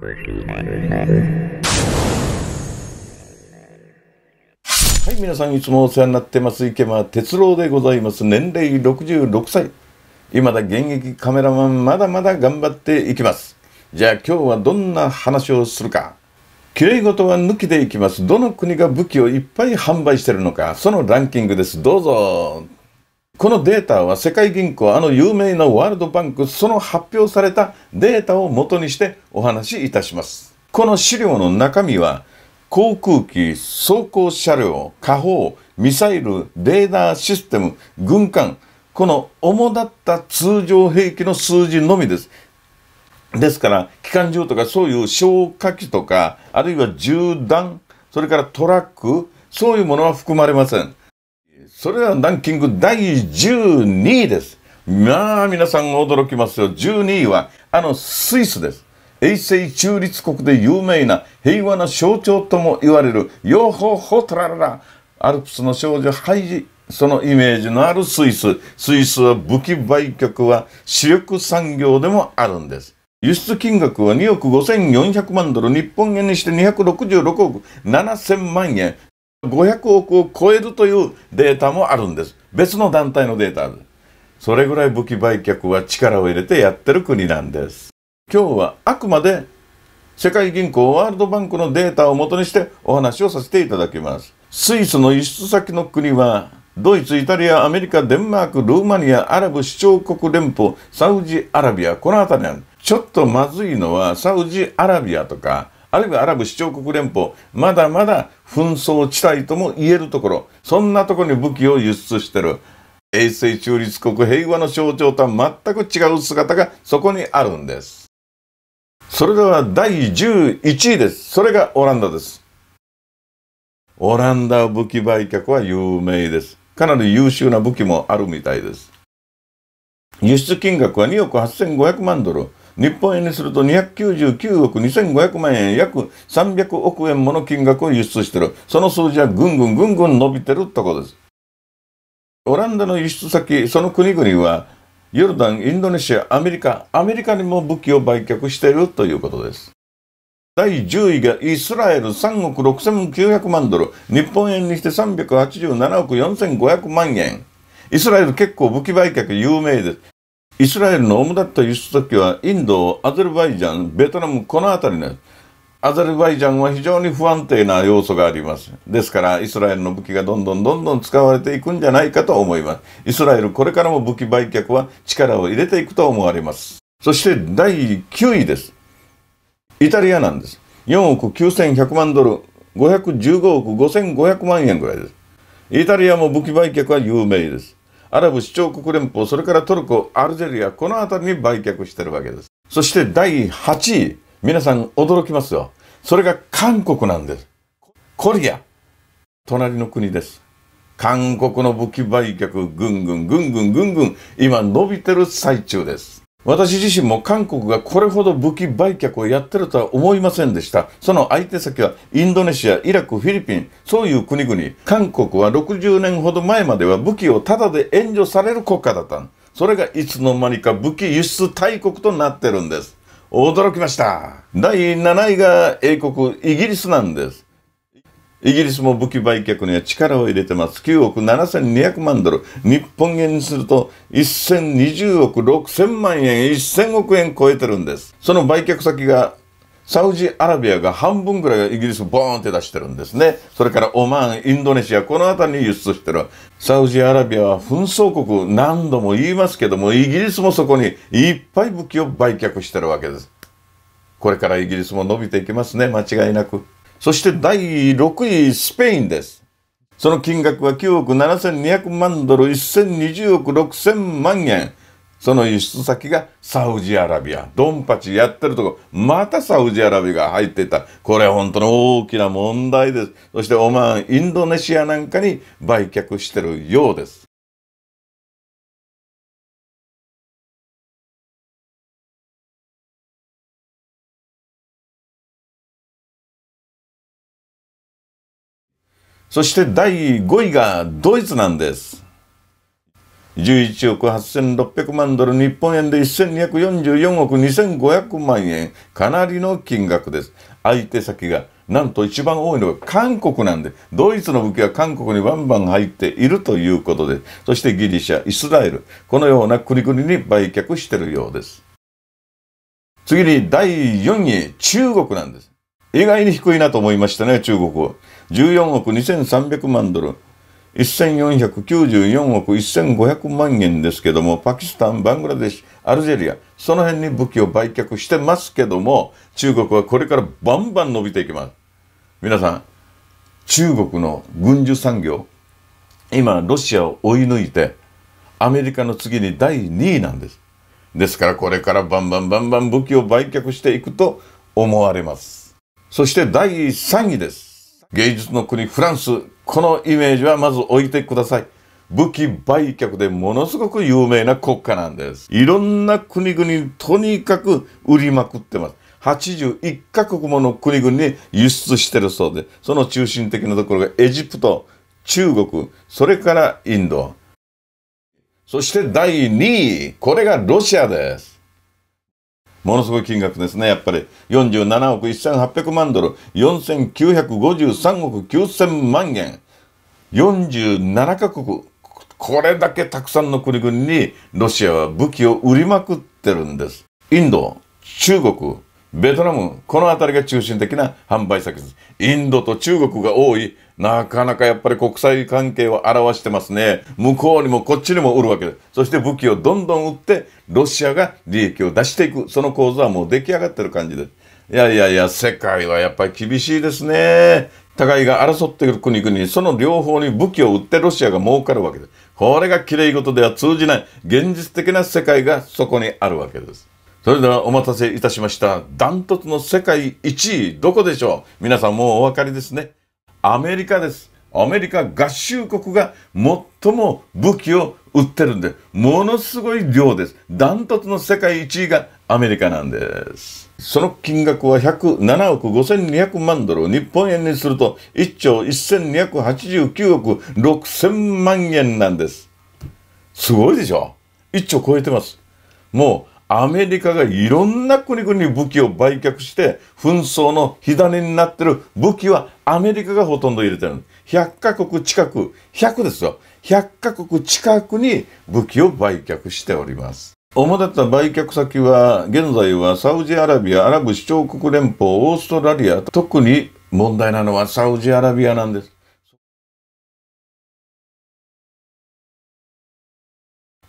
はい、皆さんいつもお世話になってます。池間哲郎でございます。年齢66歳。今だ現役カメラマン、まだまだ頑張っていきます。じゃあ今日はどんな話をするか。きれい事は抜きでいきます。どの国が武器をいっぱい販売してるのか、そのランキングです。どうぞ。このデータは世界銀行、あの有名なワールドバンク、その発表されたデータを元にしてお話しいたします。この資料の中身は、航空機、走行車両、火砲、ミサイル、レーダーシステム、軍艦、この主だった通常兵器の数字のみです。ですから、機関銃とかそういう消火器とか、あるいは銃弾、それからトラック、そういうものは含まれません。それではランキング第12位です。まあ皆さん驚きますよ。12位はあのスイスです。衛星中立国で有名な平和の象徴とも言われるヨーホーホトラララアルプスの少女ハイジそのイメージのあるスイス。スイスは武器売却は主力産業でもあるんです。輸出金額は2億5400万ドル、日本円にして266億7000万円。500億を超えるというデータもあるんです。別の団体のデータある。それぐらい武器売却は力を入れてやってる国なんです。今日はあくまで世界銀行ワールドバンクのデータをもとにしてお話をさせていただきます。スイスの輸出先の国はドイツ、イタリア、アメリカ、デンマーク、ルーマニア、アラブ首長国連邦、サウジアラビア、この辺りなんです。ちょっとまずいのはサウジアラビアとかあるいはアラブ首長国連邦、まだまだ紛争地帯とも言えるところ、そんなところに武器を輸出してる。衛星中立国平和の象徴とは全く違う姿がそこにあるんです。それでは第11位です。それがオランダです。オランダ武器売却は有名です。かなり優秀な武器もあるみたいです。輸出金額は2億8500万ドル。日本円にすると299億2500万円、約300億円もの金額を輸出してる。その数字はぐんぐんぐんぐん伸びてるところです。オランダの輸出先、その国々は、ヨルダン、インドネシア、アメリカ、アメリカにも武器を売却しているということです。第10位がイスラエル3億6900万ドル、日本円にして387億4500万円。イスラエル結構武器売却有名です。イスラエルの主だった輸出先はインド、アゼルバイジャン、ベトナム、この辺りのアゼルバイジャンは非常に不安定な要素があります。ですから、イスラエルの武器がどんどんどんどん使われていくんじゃないかと思います。イスラエル、これからも武器売却は力を入れていくと思われます。そして第9位です。イタリアなんです。4億9100万ドル、515億5500万円ぐらいです。イタリアも武器売却は有名です。アラブ首長国連邦、それからトルコ、アルジェリア、この辺りに売却してるわけです。そして第8位、皆さん驚きますよ。それが韓国なんです。コリア、隣の国です。韓国の武器売却、ぐんぐんぐんぐんぐんぐん、今伸びてる最中です。私自身も韓国がこれほど武器売却をやってるとは思いませんでした。その相手先はインドネシア、イラク、フィリピン、そういう国々。韓国は60年ほど前までは武器をタダで援助される国家だった。それがいつの間にか武器輸出大国となってるんです。驚きました。第7位が英国、イギリスなんです。イギリスも武器売却には力を入れてます。9億7200万ドル。日本円にすると1020億6000万円、1000億円超えてるんです。その売却先がサウジアラビアが半分ぐらいイギリスボーンって出してるんですね。それからオマーン、インドネシア、この辺りに輸出してる。サウジアラビアは紛争国何度も言いますけども、イギリスもそこにいっぱい武器を売却してるわけです。これからイギリスも伸びていきますね、間違いなく。そして第6位、スペインです。その金額は9億7200万ドル、1020億6000万円。その輸出先がサウジアラビア。ドンパチやってるとこ、またサウジアラビアが入っていた。これは本当の大きな問題です。そしてオマーン、インドネシアなんかに売却してるようです。そして第5位がドイツなんです。11億8600万ドル、日本円で1244億2500万円、かなりの金額です。相手先が、なんと一番多いのが韓国なんで、ドイツの武器は韓国にバンバン入っているということで、そしてギリシャ、イスラエル、このような国々に売却しているようです。次に第4位、中国なんです。意外に低いなと思いましたね、中国は。14億2300万ドル。1494億1500万円ですけども、パキスタン、バングラデシュ、アルジェリア、その辺に武器を売却してますけども、中国はこれからバンバン伸びていきます。皆さん、中国の軍需産業、今、ロシアを追い抜いて、アメリカの次に第2位なんです。ですから、これからバンバンバンバン武器を売却していくと思われます。そして第3位です。芸術の国フランス。このイメージはまず置いてください。武器売却でものすごく有名な国家なんです。いろんな国々とにかく売りまくってます。81カ国もの国々に輸出してるそうで、その中心的なところがエジプト、中国、それからインド。そして第2位、これがロシアです。ものすごい金額ですね、やっぱり。47億1800万ドル、4953億9000万円、47カ国。これだけたくさんの国々にロシアは武器を売りまくってるんです。インド、中国、ベトナム、この辺りが中心的な販売先です。インドと中国が多い、なかなかやっぱり国際関係を表してますね。向こうにもこっちにも売るわけです。そして武器をどんどん売って、ロシアが利益を出していく。その構図はもう出来上がってる感じです。いやいやいや、世界はやっぱり厳しいですね。互いが争っている国々、その両方に武器を売ってロシアが儲かるわけです。これが綺麗事では通じない現実的な世界がそこにあるわけです。それではお待たせいたしましたダントツの世界1位どこでしょう皆さんもうお分かりですねアメリカですアメリカ合衆国が最も武器を売ってるんでものすごい量ですダントツの世界1位がアメリカなんですその金額は107億5200万ドル日本円にすると1兆1289億6000万円なんですすごいでしょ1兆超えてますもうアメリカがいろんな国々に武器を売却して、紛争の火種になってる武器はアメリカがほとんど入れてる。100カ国近く、100ですよ。100カ国近くに武器を売却しております。主だった売却先は、現在はサウジアラビア、アラブ首長国連邦、オーストラリア、特に問題なのはサウジアラビアなんです。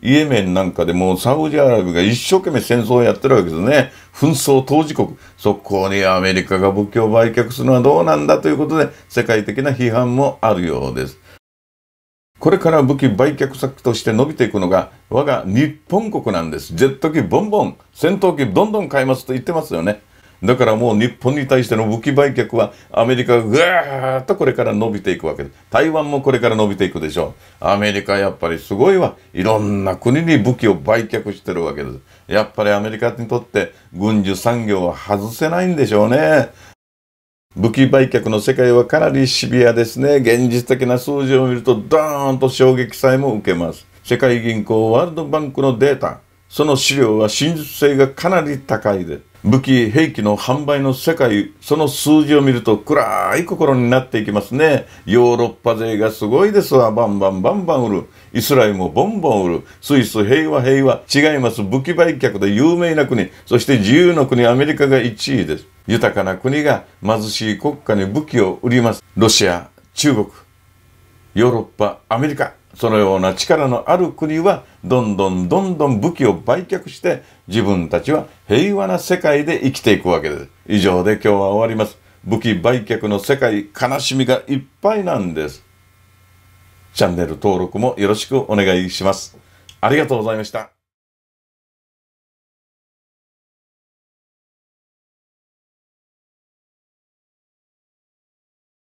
イエメンなんかでもサウジアラビアが一生懸命戦争をやってるわけですね。紛争当事国。そこにアメリカが武器を売却するのはどうなんだということで、世界的な批判もあるようです。これから武器売却策として伸びていくのが、我が日本国なんです。ジェット機ボンボン、戦闘機どんどん買いますと言ってますよね。だからもう日本に対しての武器売却はアメリカがぐーっとこれから伸びていくわけで台湾もこれから伸びていくでしょう。アメリカやっぱりすごいわ。いろんな国に武器を売却してるわけです。やっぱりアメリカにとって軍需産業は外せないんでしょうね。武器売却の世界はかなりシビアですね。現実的な数字を見るとドーンと衝撃さえも受けます。世界銀行ワールドバンクのデータ、その資料は真実性がかなり高いです。武器兵器の販売の世界その数字を見ると暗い心になっていきますねヨーロッパ勢がすごいですわバンバンバンバン売るイスラエルもボンボン売るスイス平和平和違います武器売却で有名な国そして自由の国アメリカが1位です豊かな国が貧しい国家に武器を売りますロシア中国ヨーロッパアメリカそのような力のある国はどんどんどんどん武器を売却して自分たちは平和な世界で生きていくわけです。以上で今日は終わります。武器売却の世界悲しみがいっぱいなんです。チャンネル登録もよろしくお願いします。ありがとうございました。